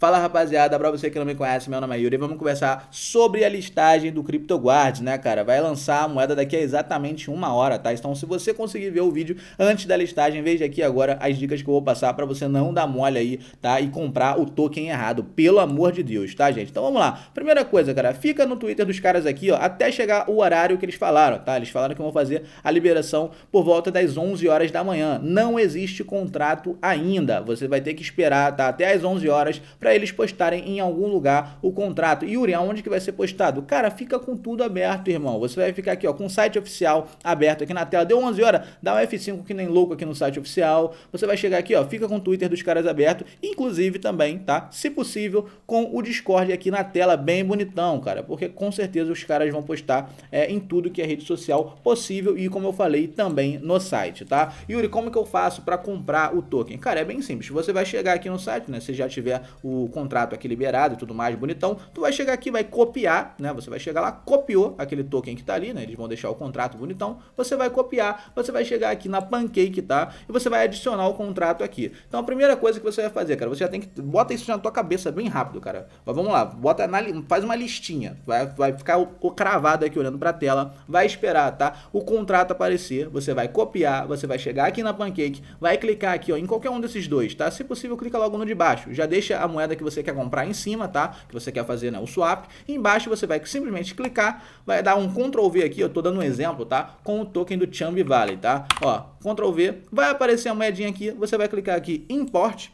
Fala rapaziada, pra você que não me conhece, meu nome é Yuri e vamos conversar sobre a listagem do CryptoGuard, né cara? Vai lançar a moeda daqui a exatamente uma hora, tá? Então se você conseguir ver o vídeo antes da listagem, veja aqui agora as dicas que eu vou passar pra você não dar mole aí, tá? E comprar o token errado, pelo amor de Deus, tá gente? Então vamos lá, primeira coisa cara, fica no Twitter dos caras aqui ó, até chegar o horário que eles falaram, tá? Eles falaram que vão fazer a liberação por volta das 11 horas da manhã, não existe contrato ainda, você vai ter que esperar tá? até as 11 horas pra para eles postarem em algum lugar o contrato. Yuri, aonde que vai ser postado? Cara, fica com tudo aberto, irmão. Você vai ficar aqui ó, com o site oficial aberto aqui na tela. Deu 11 horas, dá um F5 que nem louco aqui no site oficial. Você vai chegar aqui, ó, fica com o Twitter dos caras aberto, inclusive também, tá? Se possível, com o Discord aqui na tela, bem bonitão, cara, porque com certeza os caras vão postar é, em tudo que é rede social possível e, como eu falei, também no site, tá? Yuri, como que eu faço para comprar o token? Cara, é bem simples. Você vai chegar aqui no site, né? Se já tiver o contrato aqui liberado e tudo mais, bonitão, tu vai chegar aqui, vai copiar, né? Você vai chegar lá, copiou aquele token que tá ali, né? Eles vão deixar o contrato bonitão, você vai copiar, você vai chegar aqui na Pancake, tá? E você vai adicionar o contrato aqui. Então a primeira coisa que você vai fazer, cara, você já tem que... Bota isso na tua cabeça bem rápido, cara. Mas vamos lá, bota na, faz uma listinha, vai, vai ficar cravado aqui olhando pra tela, vai esperar, tá? O contrato aparecer, você vai copiar, você vai chegar aqui na Pancake, vai clicar aqui, ó, em qualquer um desses dois, tá? Se possível, clica logo no de baixo, já deixa a moeda moeda que você quer comprar em cima, tá? Que você quer fazer né, o swap. E embaixo você vai simplesmente clicar, vai dar um Ctrl V aqui, eu tô dando um exemplo, tá? Com o token do Chambi Valley, tá? Ó, Ctrl V, vai aparecer a moedinha aqui, você vai clicar aqui em import,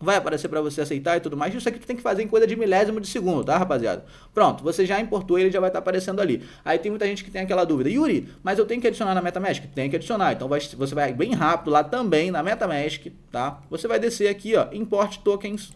vai aparecer para você aceitar e tudo mais. Isso aqui tu tem que fazer em coisa de milésimo de segundo, tá, rapaziada? Pronto, você já importou, ele já vai estar tá aparecendo ali. Aí tem muita gente que tem aquela dúvida, Yuri, mas eu tenho que adicionar na MetaMask? Tem que adicionar, então vai, você vai bem rápido lá também na MetaMask, tá? Você vai descer aqui, ó, import tokens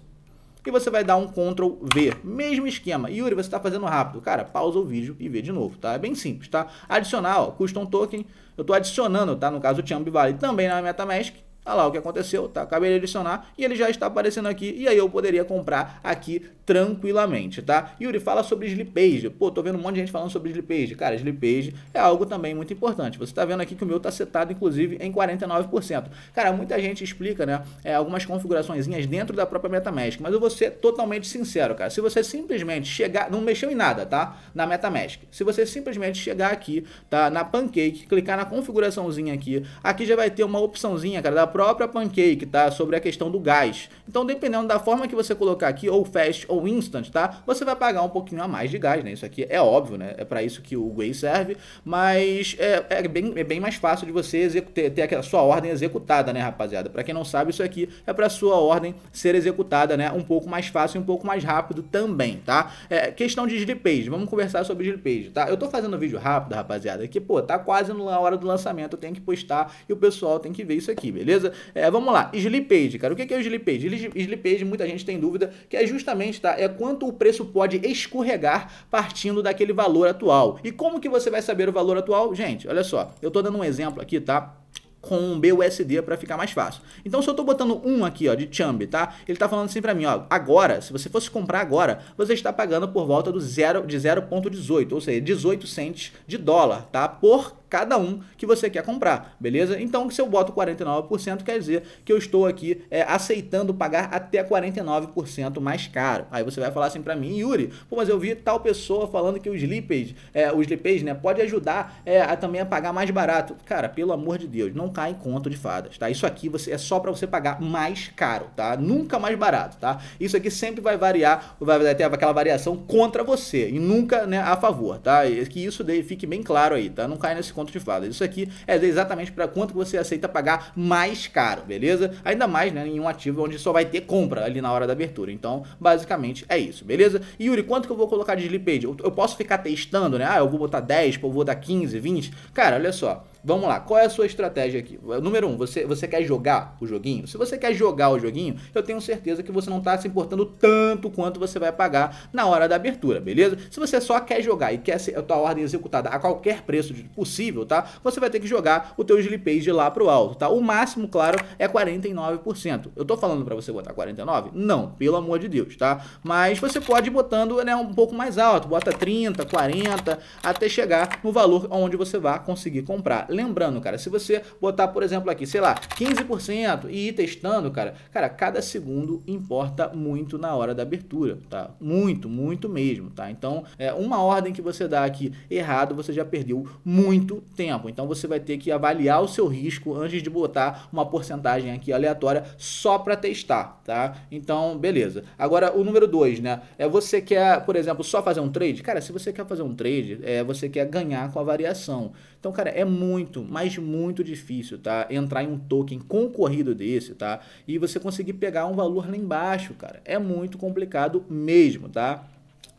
e você vai dar um Ctrl V. Mesmo esquema. Yuri, você está fazendo rápido. Cara, pausa o vídeo e vê de novo, tá? É bem simples, tá? Adicionar, ó, custom token, eu estou adicionando, tá? No caso, o Chambi vale também na MetaMask, Olha tá lá o que aconteceu, tá? Acabei de adicionar e ele já está aparecendo aqui e aí eu poderia comprar aqui tranquilamente, tá? Yuri, fala sobre slippage. Pô, tô vendo um monte de gente falando sobre slippage. Cara, slippage é algo também muito importante. Você tá vendo aqui que o meu tá setado, inclusive, em 49%. Cara, muita gente explica, né, é, algumas configuraçõezinhas dentro da própria MetaMask, mas eu vou ser totalmente sincero, cara. Se você simplesmente chegar, não mexeu em nada, tá? Na MetaMask. Se você simplesmente chegar aqui, tá? Na Pancake, clicar na configuraçãozinha aqui, aqui já vai ter uma opçãozinha, cara, da própria pancake, tá? Sobre a questão do gás. Então, dependendo da forma que você colocar aqui, ou fast ou instant, tá? Você vai pagar um pouquinho a mais de gás, né? Isso aqui é óbvio, né? É para isso que o Whey serve, mas é, é, bem, é bem mais fácil de você ter aquela sua ordem executada, né, rapaziada? Para quem não sabe, isso aqui é para sua ordem ser executada, né? Um pouco mais fácil e um pouco mais rápido também, tá? É, questão de slip page, vamos conversar sobre slip page, tá? Eu tô fazendo vídeo rápido, rapaziada, que, pô, tá quase na hora do lançamento, eu tenho que postar e o pessoal tem que ver isso aqui, beleza? beleza? É, vamos lá, Slipage, cara. O que é o Slipage? Slipage, muita gente tem dúvida, que é justamente, tá? É quanto o preço pode escorregar partindo daquele valor atual. E como que você vai saber o valor atual? Gente, olha só, eu tô dando um exemplo aqui, tá? com BUSD para ficar mais fácil. Então, se eu estou botando um aqui ó, de Chambi, tá? ele está falando assim para mim, ó, agora, se você fosse comprar agora, você está pagando por volta do zero, de 0,18, ou seja, 18 cents de dólar tá? por cada um que você quer comprar, beleza? Então, se eu boto 49%, quer dizer que eu estou aqui é, aceitando pagar até 49% mais caro. Aí você vai falar assim para mim, Yuri, pô, mas eu vi tal pessoa falando que o slippage, é, o slippage, né, pode ajudar é, a, também a pagar mais barato. Cara, pelo amor de Deus, não não cai tá em conto de fadas, tá? Isso aqui você, é só para você pagar mais caro, tá? Nunca mais barato, tá? Isso aqui sempre vai variar, vai ter aquela variação contra você e nunca né, a favor, tá? E que isso daí fique bem claro aí, tá? Não cai nesse conto de fadas. Isso aqui é exatamente para quanto você aceita pagar mais caro, beleza? Ainda mais né, em um ativo onde só vai ter compra ali na hora da abertura. Então, basicamente é isso, beleza? E Yuri, quanto que eu vou colocar de sleep Eu, eu posso ficar testando, né? Ah, eu vou botar 10, eu vou dar 15, 20. Cara, olha só vamos lá, qual é a sua estratégia aqui? Eh, número um, você, você quer jogar o joguinho? Se você quer jogar o joguinho, eu tenho certeza que você não está se importando tanto quanto você vai pagar na hora da abertura, beleza? Se você só quer jogar e quer a tua ordem executada a qualquer preço possível, tá? Você vai ter que jogar o teu page lá pro alto, tá? O máximo, claro, é 49%. Eu tô falando para você botar 49? Não, pelo amor de Deus, tá? Mas você pode ir botando né, um pouco mais alto, bota 30, 40, até chegar no valor onde você vai conseguir comprar. Lembrando, cara, se você botar, por exemplo, aqui, sei lá, 15% e ir testando, cara, cara, cada segundo importa muito na hora da abertura, tá? Muito, muito mesmo, tá? Então, é, uma ordem que você dá aqui errado, você já perdeu muito tempo. Então, você vai ter que avaliar o seu risco antes de botar uma porcentagem aqui aleatória só para testar, tá? Então, beleza. Agora, o número 2, né? É você quer, por exemplo, só fazer um trade? Cara, se você quer fazer um trade, é, você quer ganhar com a variação. Então, cara, é muito muito, mas muito difícil, tá? Entrar em um token concorrido desse, tá? E você conseguir pegar um valor lá embaixo, cara. É muito complicado mesmo, tá?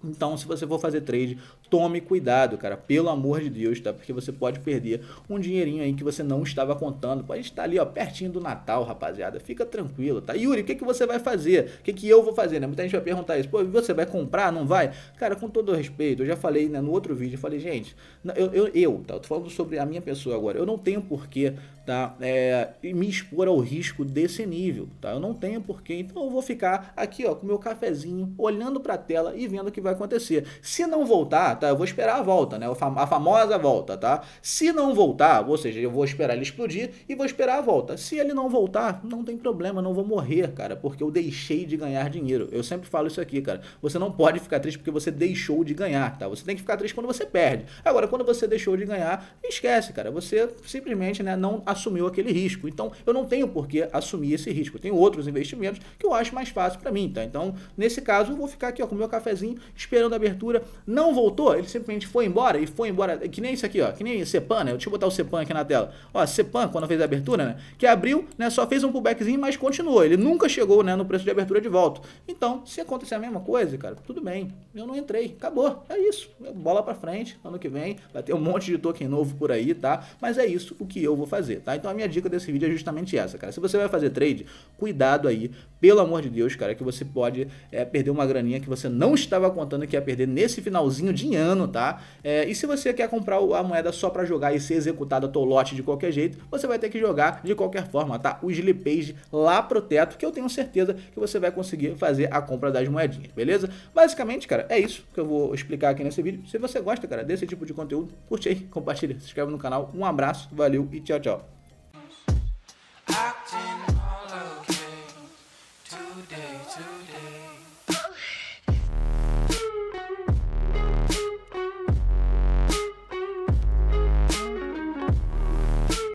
Então, se você for fazer trade, tome cuidado, cara, pelo amor de Deus, tá? Porque você pode perder um dinheirinho aí que você não estava contando. Pode estar ali, ó, pertinho do Natal, rapaziada. Fica tranquilo, tá? Yuri, o que, que você vai fazer? O que, que eu vou fazer, né? Muita gente vai perguntar isso. Pô, você vai comprar? Não vai? Cara, com todo respeito, eu já falei né, no outro vídeo, eu falei, gente, eu, eu, eu tá? Eu tô falando sobre a minha pessoa agora. Eu não tenho porquê, tá? É, me expor ao risco desse nível, tá? Eu não tenho porquê. Então eu vou ficar aqui, ó, com meu cafezinho, olhando pra tela e vendo o que vai acontecer. Se não voltar, tá? Eu vou esperar a volta, né? A famosa volta, tá? Se não voltar, ou seja, eu vou esperar ele explodir e vou esperar a volta. Se ele não voltar, não tem problema, não vou morrer, cara, porque eu deixei de ganhar dinheiro. Eu sempre falo isso aqui, cara. Você não pode ficar triste porque você deixou de ganhar, tá? Você tem que ficar triste quando você perde. Agora, quando você deixou de ganhar, esquece, cara. Você simplesmente, né, não assumiu aquele risco. Então, eu não tenho por que assumir esse risco. Eu tenho outros investimentos que eu acho mais fácil para mim, tá? Então, nesse caso, eu vou ficar aqui, ó, com meu cafezinho, esperando a abertura. Não voltou? ele simplesmente foi embora e foi embora, que nem isso aqui, ó, que nem Cepan, né? Deixa eu botar o Cepan aqui na tela. Ó, Cepan, quando fez a abertura, né? Que abriu, né? Só fez um pullbackzinho, mas continuou. Ele nunca chegou, né? No preço de abertura de volta. Então, se acontecer a mesma coisa, cara, tudo bem. Eu não entrei, acabou. É isso. Bola pra frente, ano que vem. Vai ter um monte de token novo por aí, tá? Mas é isso o que eu vou fazer, tá? Então a minha dica desse vídeo é justamente essa, cara. Se você vai fazer trade, cuidado aí, pelo amor de Deus, cara, que você pode é, perder uma graninha que você não estava contando que ia perder nesse finalzinho de ano, tá? É, e se você quer comprar a moeda só para jogar e ser executado o lote de qualquer jeito, você vai ter que jogar de qualquer forma, tá? O Slipage lá pro teto, que eu tenho certeza que você vai conseguir fazer a compra das moedinhas, beleza? Basicamente, cara, é isso que eu vou explicar aqui nesse vídeo. Se você gosta, cara, desse tipo de conteúdo, curte aí, compartilha, se inscreve no canal. Um abraço, valeu e tchau, tchau.